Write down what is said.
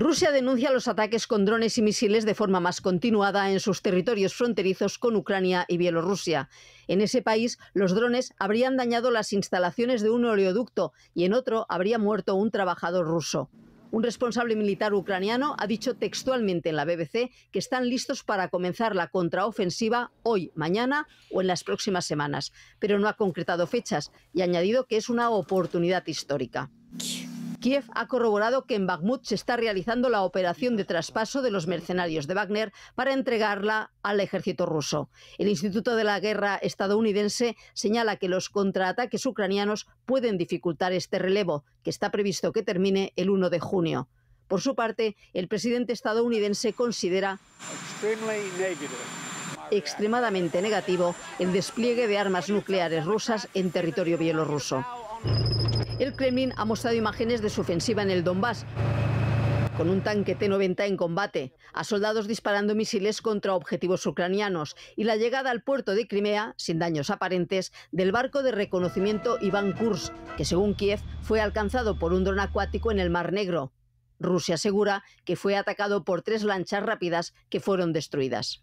Rusia denuncia los ataques con drones y misiles de forma más continuada en sus territorios fronterizos con Ucrania y Bielorrusia. En ese país, los drones habrían dañado las instalaciones de un oleoducto y en otro habría muerto un trabajador ruso. Un responsable militar ucraniano ha dicho textualmente en la BBC que están listos para comenzar la contraofensiva hoy, mañana o en las próximas semanas, pero no ha concretado fechas y ha añadido que es una oportunidad histórica. Kiev ha corroborado que en Bakhmut se está realizando la operación de traspaso de los mercenarios de Wagner para entregarla al ejército ruso. El Instituto de la Guerra estadounidense señala que los contraataques ucranianos pueden dificultar este relevo, que está previsto que termine el 1 de junio. Por su parte, el presidente estadounidense considera extremadamente negativo el despliegue de armas nucleares rusas en territorio bielorruso el Kremlin ha mostrado imágenes de su ofensiva en el Donbass con un tanque T-90 en combate, a soldados disparando misiles contra objetivos ucranianos y la llegada al puerto de Crimea, sin daños aparentes, del barco de reconocimiento Iván Kurs, que según Kiev fue alcanzado por un dron acuático en el Mar Negro. Rusia asegura que fue atacado por tres lanchas rápidas que fueron destruidas.